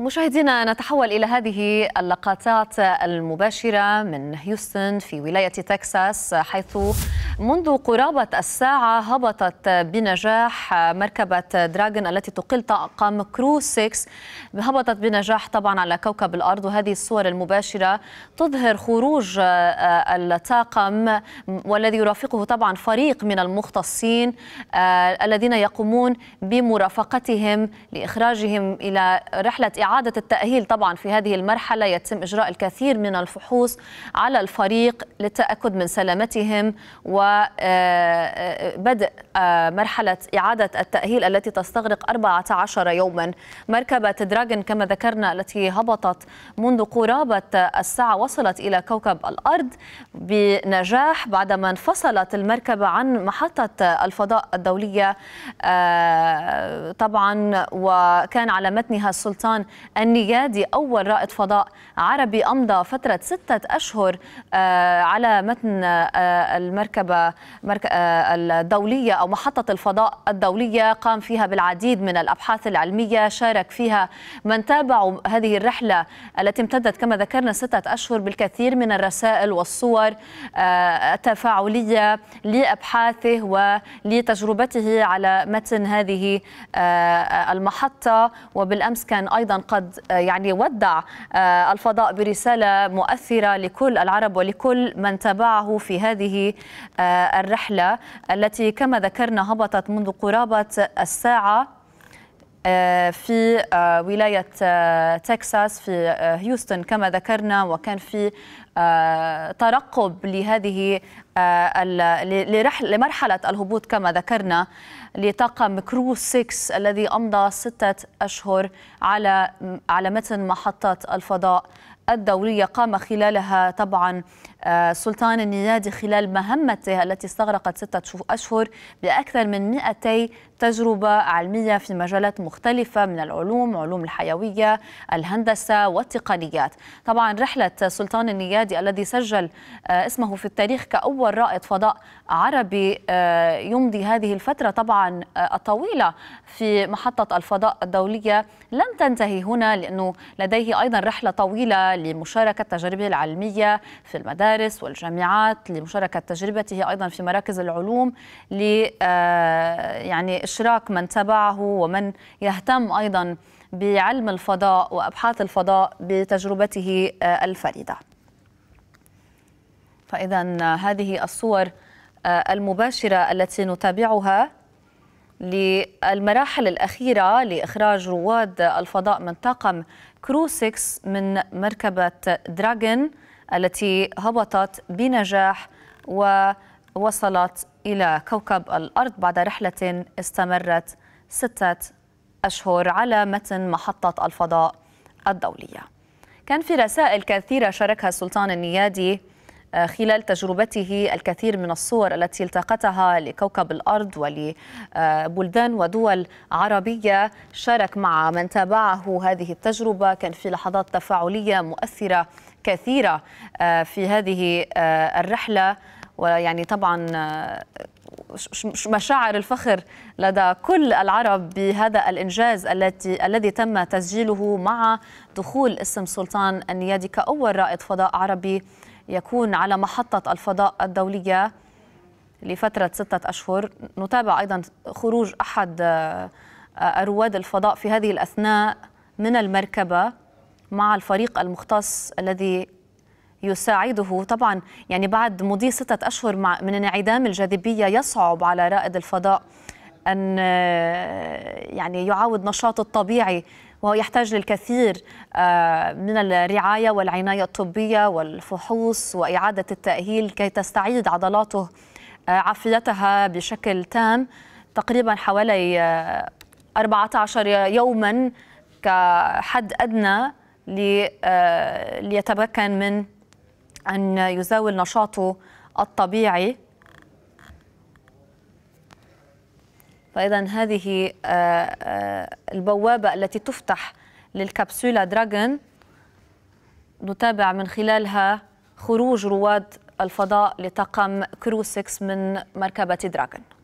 مشاهدينا نتحول إلى هذه اللقطات المباشرة من هيوستن في ولاية تكساس حيث منذ قرابة الساعة هبطت بنجاح مركبة دراجون التي تقل طاقم كرو 6 هبطت بنجاح طبعا على كوكب الأرض وهذه الصور المباشرة تظهر خروج آه، الطاقم والذي يرافقه طبعا فريق من المختصين آه، الذين يقومون بمرافقتهم لإخراجهم إلى رحلة إعادة التأهيل طبعا في هذه المرحلة يتم إجراء الكثير من الفحوص على الفريق للتأكد من سلامتهم و وبدء آه، مرحلة إعادة التأهيل التي تستغرق 14 يوما مركبة دراجن كما ذكرنا التي هبطت منذ قرابة الساعة وصلت إلى كوكب الأرض بنجاح بعدما انفصلت المركبة عن محطة الفضاء الدولية آه، طبعا وكان على متنها السلطان النيادي أول رائد فضاء عربي أمضى فترة ستة أشهر آه، على متن المركبة آه، الدولية أو محطة الفضاء الدولية قام فيها بالعديد من الأبحاث العلمية شارك فيها من تابعوا هذه الرحلة التي امتدت كما ذكرنا ستة أشهر بالكثير من الرسائل والصور آه، التفاعلية لأبحاثه ولتجربته على متن هذه آه، المحطة وبالأمس كان أيضا قد يعني ودع الفضاء برسالة مؤثرة لكل العرب ولكل من تابعه في هذه الرحلة التي كما ذكرنا هبطت منذ قرابة الساعة آه، في آه، ولاية آه، تكساس في هيوستن كما ذكرنا وكان في ترقب لهذه آه، لمرحلة الهبوط كما ذكرنا لطاقم كرو 6 الذي أمضى ستة أشهر على على متن محطة الفضاء الدولية قام خلالها طبعا آه، سلطان النيادي خلال مهمته التي استغرقت ستة أشهر بأكثر من 200 تجربة علمية في مجالات مختلفة من العلوم علوم الحيوية الهندسة والتقنيات طبعا رحلة سلطان النيادي الذي سجل آه، اسمه في التاريخ كأول أول رائد فضاء عربي آه، يمضي هذه الفترة طبعا آه، الطويلة في محطة الفضاء الدولية لم تنتهي هنا لأنه لديه أيضا رحلة طويلة لمشاركة تجربه العلمية في المدارس والجامعات لمشاركة تجربته أيضا في مراكز العلوم ل آه، يعني إشراك من تبعه ومن يهتم أيضا بعلم الفضاء وأبحاث الفضاء بتجربته الفريدة فإذا هذه الصور آه، المباشرة التي نتابعها للمراحل الأخيرة لإخراج رواد الفضاء من طاقم كرو 6 من مركبة دراجون التي هبطت بنجاح ووصلت إلى كوكب الأرض بعد رحلة استمرت ستة أشهر على متن محطة الفضاء الدولية كان في رسائل كثيرة شاركها السلطان النيادي خلال تجربته الكثير من الصور التي التقطها لكوكب الأرض ولبلدان ودول عربية شارك مع من تابعه هذه التجربة كان في لحظات تفاعلية مؤثرة كثيرة آه، في هذه آه، الرحلة ويعني طبعا آه، مشاعر الفخر لدى كل العرب بهذا الانجاز التي الذي تم تسجيله مع دخول اسم سلطان النيادي كاول رائد فضاء عربي يكون على محطة الفضاء الدولية لفترة ستة أشهر نتابع أيضا خروج أحد آه، رواد الفضاء في هذه الأثناء من المركبة مع الفريق المختص الذي يساعده طبعا يعني بعد مضي ستة أشهر من انعدام الجاذبية يصعب على رائد الفضاء أن آه، يعني يعاود نشاطه الطبيعي وهو يحتاج للكثير آه، من الرعاية والعناية الطبية والفحوص وإعادة التأهيل كي تستعيد عضلاته آه، عافيتها بشكل تام تقريبا حوالي 14 آه، يوما كحد أدنى ليتمكن من أن يزاول نشاطه الطبيعي فإذا هذه آه، آه، البوابة التي تفتح للكبسولة دراجون نتابع من خلالها خروج رواد الفضاء لطاقم كرو 6 من مركبة دراجون